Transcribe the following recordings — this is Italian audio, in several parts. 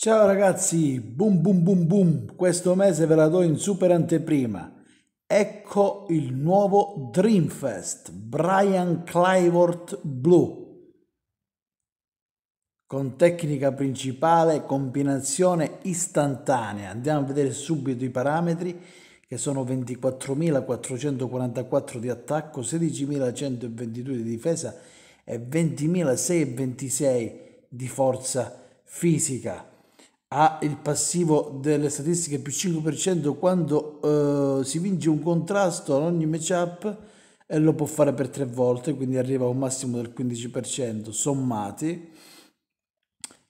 Ciao ragazzi, boom boom boom boom, questo mese ve la do in super anteprima. Ecco il nuovo Dreamfest, Brian Clivort Blue, con tecnica principale, combinazione istantanea. Andiamo a vedere subito i parametri che sono 24.444 di attacco, 16.122 di difesa e 20.626 di forza fisica ha il passivo delle statistiche più 5% quando eh, si vince un contrasto ad ogni matchup e lo può fare per tre volte, quindi arriva a un massimo del 15% sommati.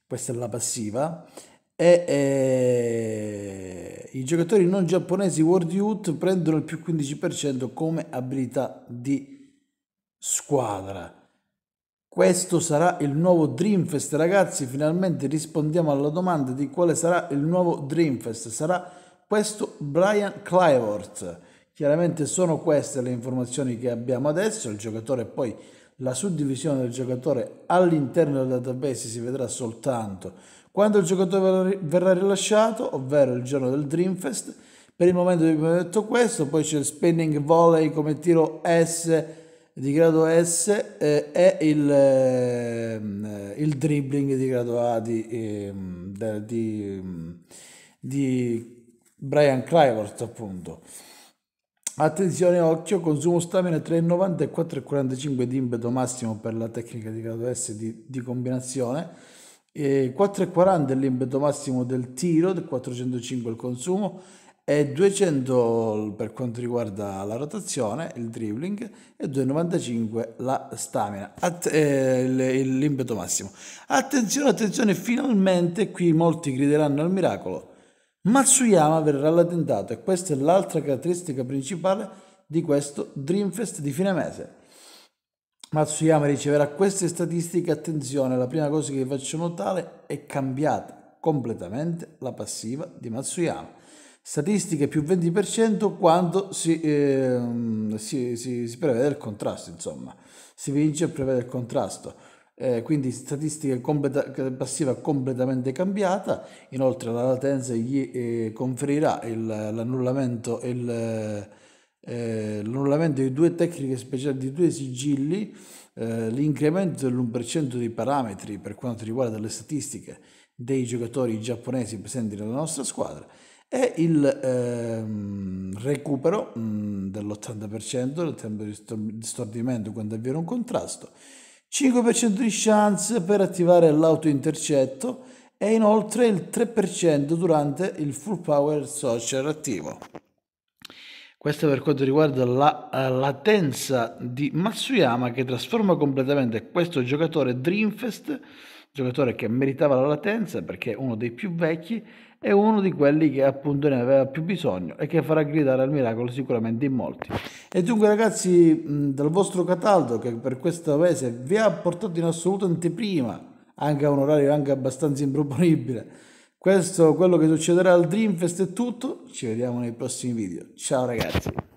Questa è la passiva. E, e eh, i giocatori non giapponesi World Youth prendono il più 15% come abilità di squadra. Questo sarà il nuovo Dreamfest, ragazzi. Finalmente rispondiamo alla domanda di quale sarà il nuovo Dreamfest. Sarà questo Brian Clivort. Chiaramente sono queste le informazioni che abbiamo adesso. Il giocatore poi la suddivisione del giocatore all'interno del database si vedrà soltanto quando il giocatore verrà rilasciato, ovvero il giorno del Dreamfest. Per il momento vi abbiamo detto questo, poi c'è il spinning volley come tiro S di grado S eh, è il, eh, il, dribbling di grado A di, eh, di, mm, di Brian Clivert appunto attenzione occhio consumo stamina 3,90 e 4,45 di impeto massimo per la tecnica di grado S di, di combinazione 4,40 è l'impeto massimo del tiro del 405 il consumo e 200 per quanto riguarda la rotazione, il dribbling e 2,95 la stamina, At- eh, l'impeto massimo. Attenzione, attenzione, finalmente qui molti grideranno al miracolo. Matsuyama verrà latentato e questa è l'altra caratteristica principale di questo Dreamfest di fine mese. Matsuyama riceverà queste statistiche, attenzione, la prima cosa che vi faccio notare è cambiata completamente la passiva di Matsuyama statistiche più 20% quando si, eh, si, si, si, prevede il contrasto, insomma, si vince e prevede il contrasto. Eh, quindi statistica completa, passiva completamente cambiata, inoltre la latenza gli eh, conferirà il, l'annullamento, il, eh, l'annullamento di due tecniche speciali, di due sigilli, eh, l'incremento dell'1% dei parametri per quanto riguarda le statistiche dei giocatori giapponesi presenti nella nostra squadra e il ehm, recupero mh, mhmm, dell'80% del tempo di stordimento quando avviene un contrasto, 5% di chance per attivare l'autointercetto e inoltre il 3% durante il full power social attivo. Questo per quanto riguarda la uh, latenza di Matsuyama che trasforma completamente questo giocatore Dreamfest, giocatore che meritava la latenza perché è uno dei più vecchi e uno di quelli che appunto ne aveva più bisogno e che farà gridare al miracolo sicuramente in molti. E dunque ragazzi dal vostro cataldo che per questa mese vi ha portato in assoluto anteprima, anche a un orario anche abbastanza improponibile, questo, quello che succederà al Dreamfest è tutto, ci vediamo nei prossimi video. Ciao ragazzi!